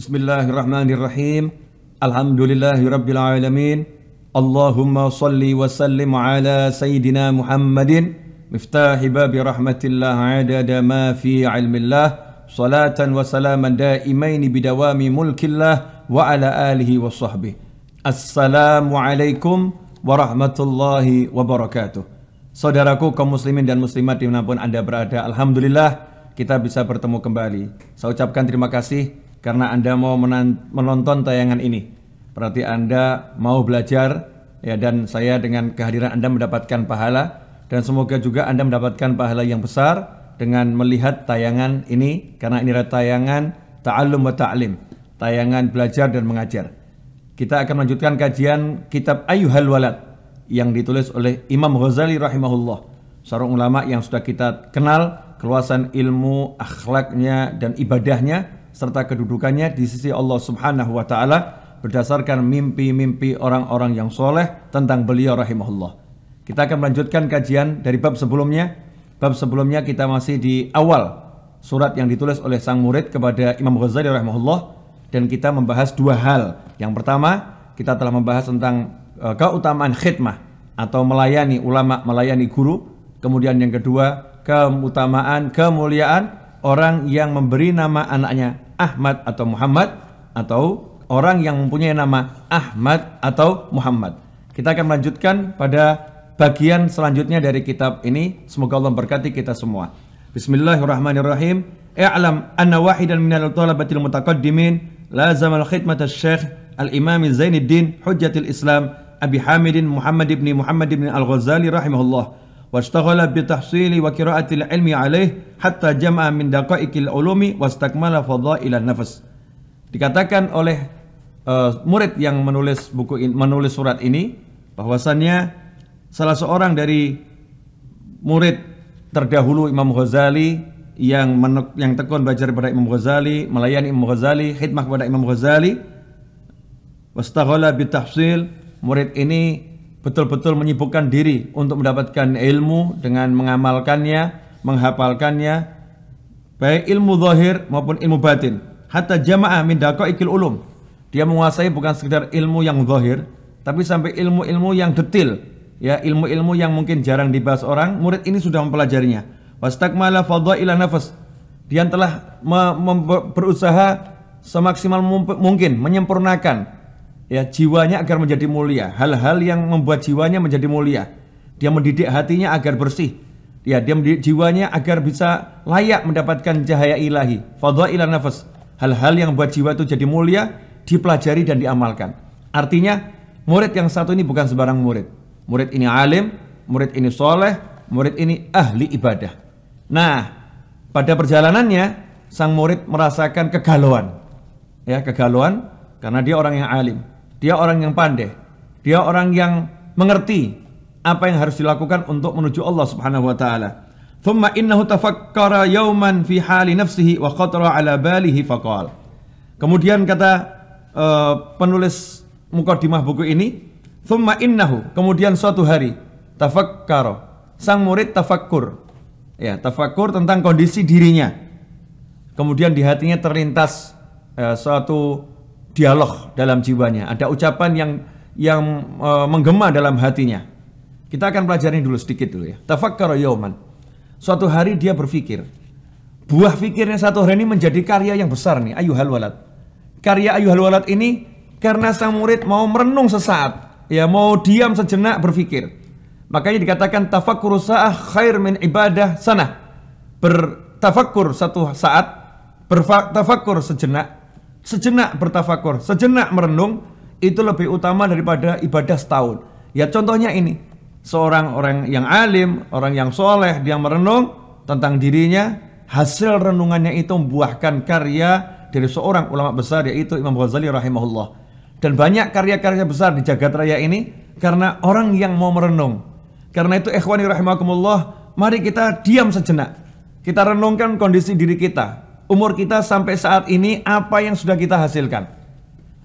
Bismillahirrahmanirrahim. Alhamdulillahi alamin. Allahumma salli wa sallim ala sayyidina Muhammadin miftahi babi rahmatillah adada ma fi ilmillah salatan wa salaman daimaini bidawami mulkillah wa ala alihi wa sahbihi. Assalamu alaikum warahmatullahi wabarakatuh. Saudaraku kaum muslimin dan muslimat dimanapun Anda berada, Alhamdulillah kita bisa bertemu kembali. Saya ucapkan terima kasih karena Anda mau menonton tayangan ini. Berarti Anda mau belajar ya dan saya dengan kehadiran Anda mendapatkan pahala dan semoga juga Anda mendapatkan pahala yang besar dengan melihat tayangan ini karena ini adalah tayangan ta'allum wa ta'lim, tayangan belajar dan mengajar. Kita akan melanjutkan kajian kitab Ayuhal Walad yang ditulis oleh Imam Ghazali rahimahullah, seorang ulama yang sudah kita kenal keluasan ilmu, akhlaknya dan ibadahnya serta kedudukannya di sisi Allah Subhanahu wa taala berdasarkan mimpi-mimpi orang-orang yang soleh tentang beliau rahimahullah. Kita akan melanjutkan kajian dari bab sebelumnya. Bab sebelumnya kita masih di awal surat yang ditulis oleh sang murid kepada Imam Ghazali rahimahullah dan kita membahas dua hal. Yang pertama, kita telah membahas tentang e, keutamaan khidmah atau melayani ulama, melayani guru. Kemudian yang kedua, keutamaan kemuliaan orang yang memberi nama anaknya Ahmad atau Muhammad atau orang yang mempunyai nama Ahmad atau Muhammad. Kita akan melanjutkan pada bagian selanjutnya dari kitab ini. Semoga Allah berkati kita semua. Bismillahirrahmanirrahim. I'lam anna wahidan minal talabatil mutaqaddimin Lazam al-khidmat al-syekh al-imam Zainuddin Hujjatil Islam Abi Hamidin Muhammad ibn Muhammad ibn Al-Ghazali rahimahullah واشتغل بتحصيل وقراءة العلم عليه حتى جمع من دقائق العلوم واستكمل فضائل nafas. Dikatakan oleh e, murid yang menulis buku in, menulis surat ini bahwasannya salah seorang dari murid terdahulu Imam Ghazali yang menek, yang tekun belajar kepada Imam Ghazali, melayani Imam Ghazali, khidmat kepada Imam Ghazali, wastaghala bitahsil, murid ini betul-betul menyibukkan diri untuk mendapatkan ilmu dengan mengamalkannya, menghafalkannya, baik ilmu zahir maupun ilmu batin. Hatta jama'ah min ikil ulum. Dia menguasai bukan sekedar ilmu yang zahir, tapi sampai ilmu-ilmu yang detil. Ya, ilmu-ilmu yang mungkin jarang dibahas orang, murid ini sudah mempelajarinya. Wastakmala fadha'ilah nafas. Dia telah berusaha semaksimal mungkin menyempurnakan ya jiwanya agar menjadi mulia hal-hal yang membuat jiwanya menjadi mulia dia mendidik hatinya agar bersih ya dia mendidik jiwanya agar bisa layak mendapatkan cahaya ilahi fadhailan nafas hal-hal yang membuat jiwa itu jadi mulia dipelajari dan diamalkan artinya murid yang satu ini bukan sebarang murid murid ini alim murid ini soleh murid ini ahli ibadah nah pada perjalanannya sang murid merasakan kegalauan ya kegalauan karena dia orang yang alim dia orang yang pandai, dia orang yang mengerti apa yang harus dilakukan untuk menuju Allah Subhanahu wa taala. Thumma innahu tafakkara yauman fi hali nafsihi wa qatara ala balihi faqal. Kemudian kata uh, penulis mukadimah buku ini, thumma innahu, kemudian suatu hari tafakkara. Sang murid tafakkur. Ya, tafakkur tentang kondisi dirinya. Kemudian di hatinya terlintas uh, suatu dialog dalam jiwanya, ada ucapan yang yang e, menggema dalam hatinya. Kita akan pelajari dulu sedikit dulu ya. Tafakkara yauman. Suatu hari dia berpikir. Buah pikirnya satu hari ini menjadi karya yang besar nih, ayuhal walad. Karya ayuhal walad ini karena sang murid mau merenung sesaat, ya mau diam sejenak berpikir. Makanya dikatakan tafakkur sa'ah khair min ibadah sana. Bertafakkur satu saat, bertafakkur sejenak sejenak bertafakur, sejenak merenung itu lebih utama daripada ibadah setahun. Ya contohnya ini, seorang orang yang alim, orang yang soleh, dia merenung tentang dirinya, hasil renungannya itu membuahkan karya dari seorang ulama besar yaitu Imam Ghazali rahimahullah. Dan banyak karya-karya besar di jagat raya ini karena orang yang mau merenung. Karena itu ikhwani rahimakumullah, mari kita diam sejenak. Kita renungkan kondisi diri kita umur kita sampai saat ini apa yang sudah kita hasilkan?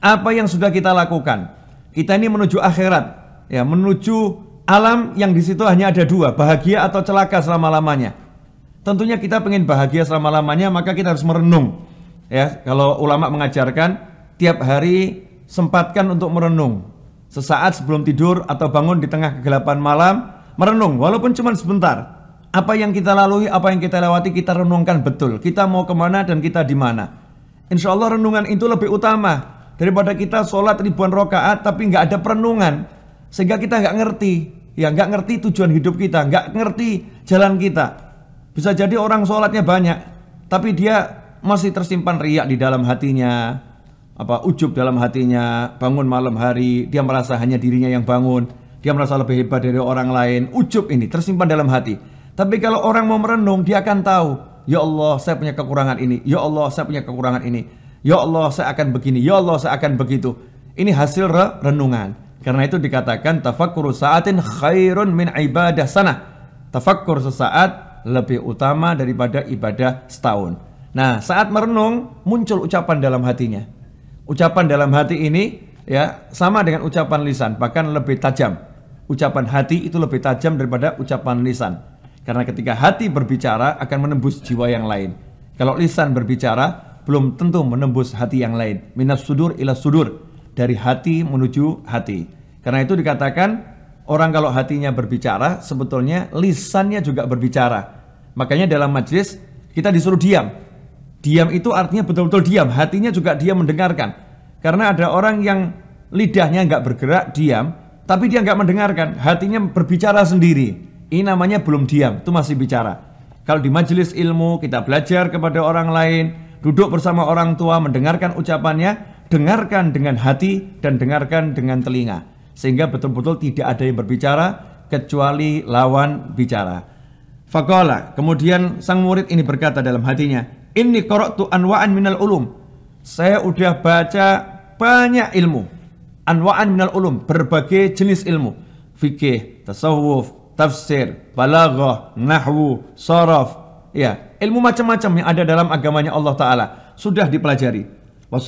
Apa yang sudah kita lakukan? Kita ini menuju akhirat, ya menuju alam yang di situ hanya ada dua, bahagia atau celaka selama-lamanya. Tentunya kita pengen bahagia selama-lamanya, maka kita harus merenung. Ya, kalau ulama mengajarkan tiap hari sempatkan untuk merenung. Sesaat sebelum tidur atau bangun di tengah kegelapan malam, merenung walaupun cuma sebentar apa yang kita lalui, apa yang kita lewati, kita renungkan betul. Kita mau kemana dan kita di mana. Insya Allah renungan itu lebih utama daripada kita sholat ribuan rokaat tapi nggak ada perenungan sehingga kita nggak ngerti ya nggak ngerti tujuan hidup kita nggak ngerti jalan kita bisa jadi orang sholatnya banyak tapi dia masih tersimpan riak di dalam hatinya apa ujub dalam hatinya bangun malam hari dia merasa hanya dirinya yang bangun dia merasa lebih hebat dari orang lain ujub ini tersimpan dalam hati tapi kalau orang mau merenung, dia akan tahu, ya Allah, saya punya kekurangan ini. Ya Allah, saya punya kekurangan ini. Ya Allah, saya akan begini. Ya Allah, saya akan begitu. Ini hasil renungan. Karena itu dikatakan tafakkur saatin khairun min ibadah sana. Tafakkur sesaat lebih utama daripada ibadah setahun. Nah, saat merenung muncul ucapan dalam hatinya. Ucapan dalam hati ini ya sama dengan ucapan lisan, bahkan lebih tajam. Ucapan hati itu lebih tajam daripada ucapan lisan. Karena ketika hati berbicara akan menembus jiwa yang lain. Kalau lisan berbicara belum tentu menembus hati yang lain. Minas sudur ila sudur. Dari hati menuju hati. Karena itu dikatakan orang kalau hatinya berbicara sebetulnya lisannya juga berbicara. Makanya dalam majlis kita disuruh diam. Diam itu artinya betul-betul diam. Hatinya juga diam mendengarkan. Karena ada orang yang lidahnya nggak bergerak, diam. Tapi dia nggak mendengarkan. Hatinya berbicara sendiri. Ini namanya belum diam, itu masih bicara. Kalau di majelis ilmu kita belajar kepada orang lain, duduk bersama orang tua, mendengarkan ucapannya, dengarkan dengan hati dan dengarkan dengan telinga. Sehingga betul-betul tidak ada yang berbicara kecuali lawan bicara. Fakola, kemudian sang murid ini berkata dalam hatinya, Ini korok tu anwa'an minal ulum. Saya udah baca banyak ilmu. Anwa'an minal ulum, berbagai jenis ilmu. Fikih, tasawuf, tafsir, balaghah, nahwu, sorof, ya, ilmu macam-macam yang ada dalam agamanya Allah taala sudah dipelajari. Wa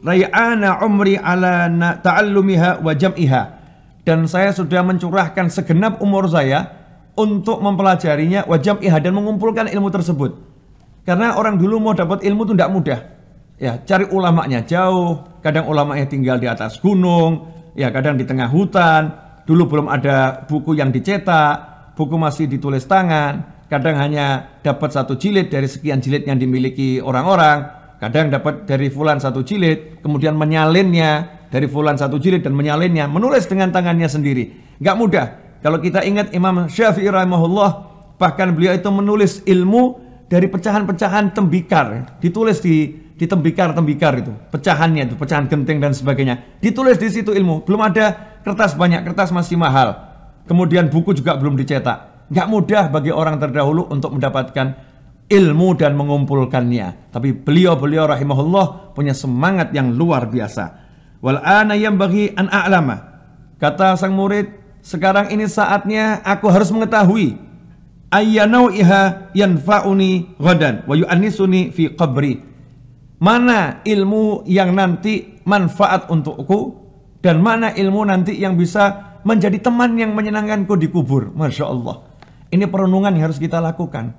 ray'ana umri ala ta'allumiha wa jam'iha. Dan saya sudah mencurahkan segenap umur saya untuk mempelajarinya wa jam'iha dan mengumpulkan ilmu tersebut. Karena orang dulu mau dapat ilmu itu tidak mudah. Ya, cari ulamanya jauh, kadang ulamanya tinggal di atas gunung, ya kadang di tengah hutan, Dulu belum ada buku yang dicetak, buku masih ditulis tangan, kadang hanya dapat satu jilid dari sekian jilid yang dimiliki orang-orang, kadang dapat dari fulan satu jilid, kemudian menyalinnya dari fulan satu jilid dan menyalinnya, menulis dengan tangannya sendiri. Nggak mudah. Kalau kita ingat Imam Syafi'i rahimahullah, bahkan beliau itu menulis ilmu dari pecahan-pecahan tembikar, ditulis di di tembikar-tembikar itu, pecahannya itu, pecahan genting dan sebagainya. Ditulis di situ ilmu, belum ada kertas banyak, kertas masih mahal. Kemudian buku juga belum dicetak. Nggak mudah bagi orang terdahulu untuk mendapatkan ilmu dan mengumpulkannya. Tapi beliau-beliau rahimahullah punya semangat yang luar biasa. Wal ana yang bagi an a'lama. Kata sang murid, sekarang ini saatnya aku harus mengetahui ayyanau iha yanfa'uni ghadan wa yu'annisuni fi qabri. Mana ilmu yang nanti manfaat untukku dan mana ilmu nanti yang bisa menjadi teman yang menyenangkanku di kubur. Masya Allah. Ini perenungan yang harus kita lakukan.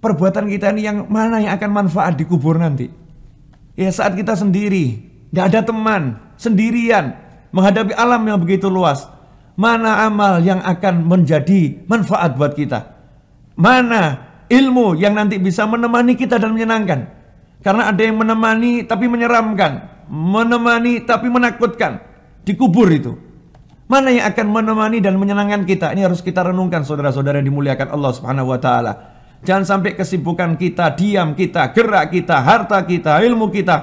Perbuatan kita ini yang mana yang akan manfaat di kubur nanti. Ya saat kita sendiri, tidak ada teman, sendirian, menghadapi alam yang begitu luas. Mana amal yang akan menjadi manfaat buat kita? Mana ilmu yang nanti bisa menemani kita dan menyenangkan? Karena ada yang menemani tapi menyeramkan menemani tapi menakutkan dikubur itu. Mana yang akan menemani dan menyenangkan kita? Ini harus kita renungkan saudara-saudara yang dimuliakan Allah Subhanahu wa taala. Jangan sampai kesibukan kita, diam kita, gerak kita, harta kita, ilmu kita,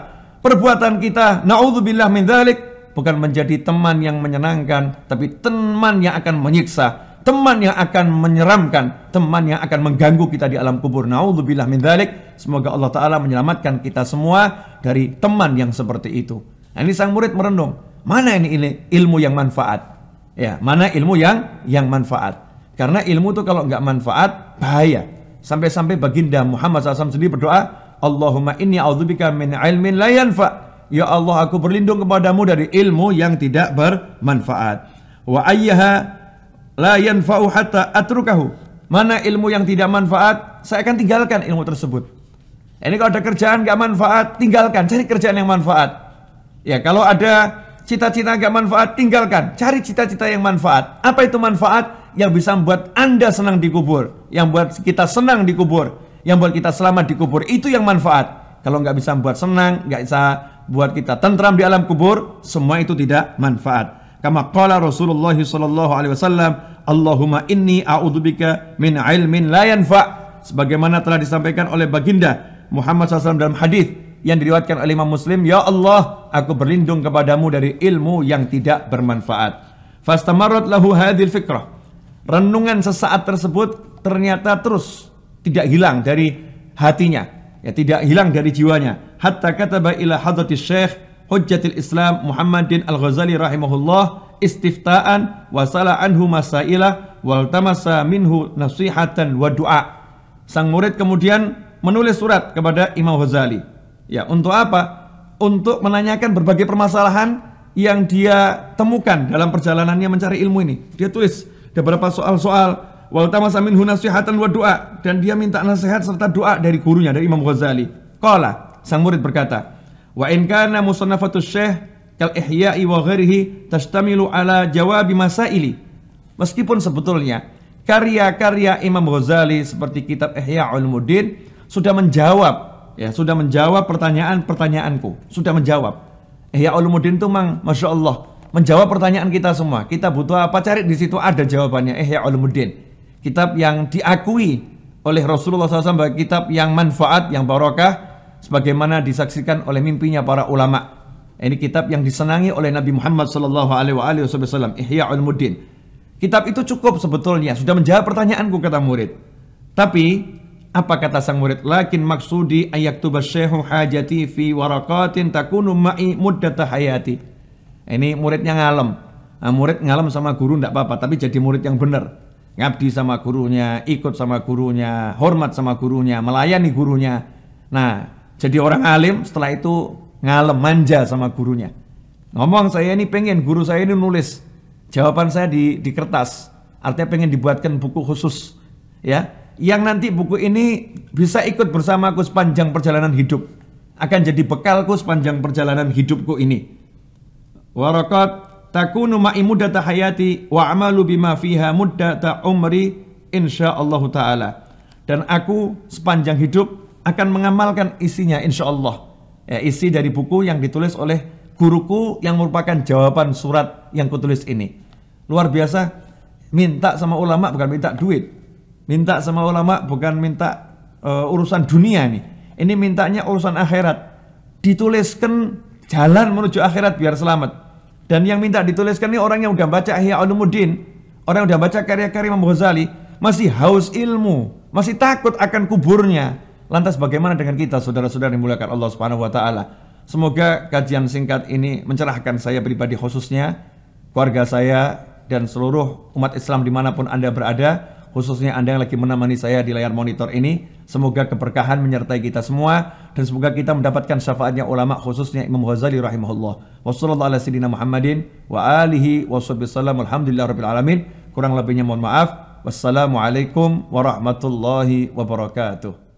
perbuatan kita, naudzubillah min dzalik bukan menjadi teman yang menyenangkan, tapi teman yang akan menyiksa teman yang akan menyeramkan, teman yang akan mengganggu kita di alam kubur. Nauzubillah min dzalik. Semoga Allah taala menyelamatkan kita semua dari teman yang seperti itu. Nah, ini sang murid merenung, mana ini, ini ilmu yang manfaat? Ya, mana ilmu yang yang manfaat? Karena ilmu itu kalau nggak manfaat bahaya. Sampai-sampai baginda Muhammad SAW sendiri berdoa, Allahumma inni a'udzubika min ilmin la yanfa. Ya Allah, aku berlindung kepadamu dari ilmu yang tidak bermanfaat. Wa ayyaha la yanfa'u hatta atrukahu. Mana ilmu yang tidak manfaat, saya akan tinggalkan ilmu tersebut. Ini kalau ada kerjaan gak manfaat, tinggalkan. Cari kerjaan yang manfaat. Ya, kalau ada cita-cita gak manfaat, tinggalkan. Cari cita-cita yang manfaat. Apa itu manfaat? Yang bisa membuat Anda senang dikubur. Yang buat kita senang dikubur. Yang buat kita selamat dikubur. Itu yang manfaat. Kalau nggak bisa membuat senang, nggak bisa buat kita tentram di alam kubur, semua itu tidak manfaat kama qala Rasulullah sallallahu alaihi wasallam Allahumma inni a'udzubika min ilmin la yanfa sebagaimana telah disampaikan oleh baginda Muhammad SAW dalam hadis yang diriwayatkan oleh Imam Muslim ya Allah aku berlindung kepadamu dari ilmu yang tidak bermanfaat fastamarrat lahu hadhil fikrah renungan sesaat tersebut ternyata terus tidak hilang dari hatinya ya tidak hilang dari jiwanya hatta kataba ila hadratis syekh Hujjatil Islam Muhammadin Al-Ghazali rahimahullah istiftaan wasala anhu masailah wal tamasa minhu nasihatan wa du'a. Sang murid kemudian menulis surat kepada Imam Ghazali. Ya, untuk apa? Untuk menanyakan berbagai permasalahan yang dia temukan dalam perjalanannya mencari ilmu ini. Dia tulis beberapa soal-soal wal tamasa minhu nasihatan wa du'a dan dia minta nasihat serta doa dari gurunya dari Imam Ghazali. Qala, sang murid berkata, Wa in kana musannafatu syekh kal ihya'i wa ghairihi tashtamilu ala jawabi masaili. Meskipun sebetulnya karya-karya Imam Ghazali seperti kitab Ihya Ulumuddin sudah menjawab ya sudah menjawab pertanyaan-pertanyaanku, sudah menjawab. Ihya Ulumuddin itu mang Masya Allah menjawab pertanyaan kita semua. Kita butuh apa? Cari di situ ada jawabannya Ihya Ulumuddin. Kitab yang diakui oleh Rasulullah SAW sebagai kitab yang manfaat, yang barokah, sebagaimana disaksikan oleh mimpinya para ulama. Ini kitab yang disenangi oleh Nabi Muhammad sallallahu alaihi wasallam, Ihya Ulumuddin. Kitab itu cukup sebetulnya, sudah menjawab pertanyaanku kata murid. Tapi apa kata sang murid? Lakin maksudi ayat syekhu hajati fi waraqatin takunu ma'i muddata hayati. Ini muridnya ngalem. Nah, murid ngalem sama guru ndak apa-apa, tapi jadi murid yang benar. Ngabdi sama gurunya, ikut sama gurunya, hormat sama gurunya, melayani gurunya. Nah, jadi orang alim setelah itu ngalem manja sama gurunya. Ngomong saya ini pengen guru saya ini nulis jawaban saya di, di kertas. Artinya pengen dibuatkan buku khusus ya yang nanti buku ini bisa ikut bersamaku sepanjang perjalanan hidup. Akan jadi bekalku sepanjang perjalanan hidupku ini. Warakat takunu ma'i hayati wa amalu bima fiha muddata umri insyaallah ta'ala. Dan aku sepanjang hidup akan mengamalkan isinya insya Allah. Ya, isi dari buku yang ditulis oleh guruku yang merupakan jawaban surat yang kutulis ini. Luar biasa, minta sama ulama bukan minta duit. Minta sama ulama bukan minta uh, urusan dunia nih. Ini mintanya urusan akhirat. Dituliskan jalan menuju akhirat biar selamat. Dan yang minta dituliskan ini orang yang udah baca Ihya Ulumuddin, orang yang udah baca karya-karya Imam Ghazali, masih haus ilmu, masih takut akan kuburnya, Lantas bagaimana dengan kita saudara-saudara yang dimuliakan Allah Subhanahu wa taala? Semoga kajian singkat ini mencerahkan saya pribadi khususnya, keluarga saya dan seluruh umat Islam dimanapun Anda berada, khususnya Anda yang lagi menemani saya di layar monitor ini. Semoga keberkahan menyertai kita semua dan semoga kita mendapatkan syafaatnya ulama khususnya Imam Ghazali rahimahullah. Wassalamualaikum Wassalamualaikum warahmatullahi wabarakatuh.